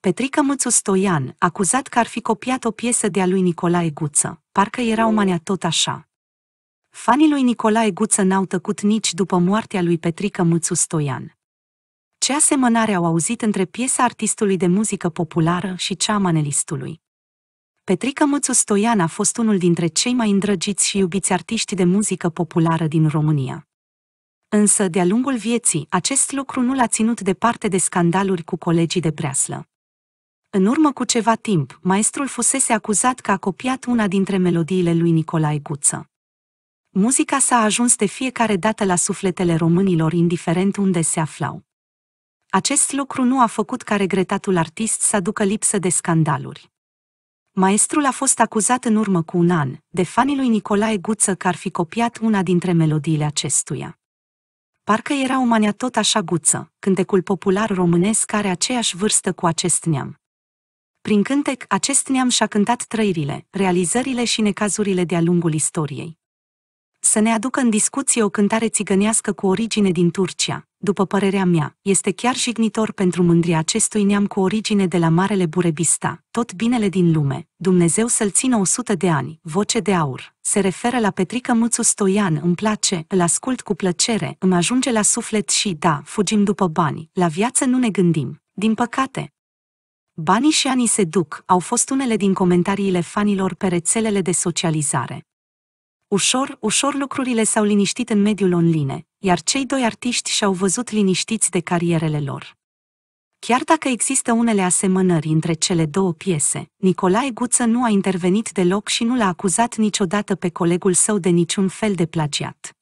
Petrica Mățu Stoian, acuzat că ar fi copiat o piesă de-a lui Nicolae Guță, parcă era o mania tot așa. Fanii lui Nicolae Guță n-au tăcut nici după moartea lui Petrica Mățu Stoian. Ce asemănare au auzit între piesa artistului de muzică populară și cea a manelistului? Petrica Mățu Stoian a fost unul dintre cei mai îndrăgiți și iubiți artiști de muzică populară din România. Însă, de-a lungul vieții, acest lucru nu l-a ținut departe de scandaluri cu colegii de preaslă. În urmă cu ceva timp, maestrul fusese acuzat că a copiat una dintre melodiile lui Nicolae Guță. Muzica s-a ajuns de fiecare dată la sufletele românilor, indiferent unde se aflau. Acest lucru nu a făcut ca regretatul artist să aducă lipsă de scandaluri. Maestrul a fost acuzat în urmă cu un an de fanii lui Nicolae Guță că ar fi copiat una dintre melodiile acestuia. Parcă era o mania tot așa guță, cântecul popular românesc are aceeași vârstă cu acest neam. Prin cântec, acest neam și-a cântat trăirile, realizările și necazurile de-a lungul istoriei. Să ne aducă în discuție o cântare țigănească cu origine din Turcia, după părerea mea, este chiar jignitor pentru mândria acestui neam cu origine de la Marele Burebista, tot binele din lume, Dumnezeu să-l țină 100 de ani, voce de aur. Se referă la Petrică Muțu Stoian, îmi place, îl ascult cu plăcere, îmi ajunge la suflet și, da, fugim după bani, la viață nu ne gândim. Din păcate, Banii și anii se duc au fost unele din comentariile fanilor pe rețelele de socializare. Ușor, ușor lucrurile s-au liniștit în mediul online, iar cei doi artiști și-au văzut liniștiți de carierele lor. Chiar dacă există unele asemănări între cele două piese, Nicolae Guță nu a intervenit deloc și nu l-a acuzat niciodată pe colegul său de niciun fel de plagiat.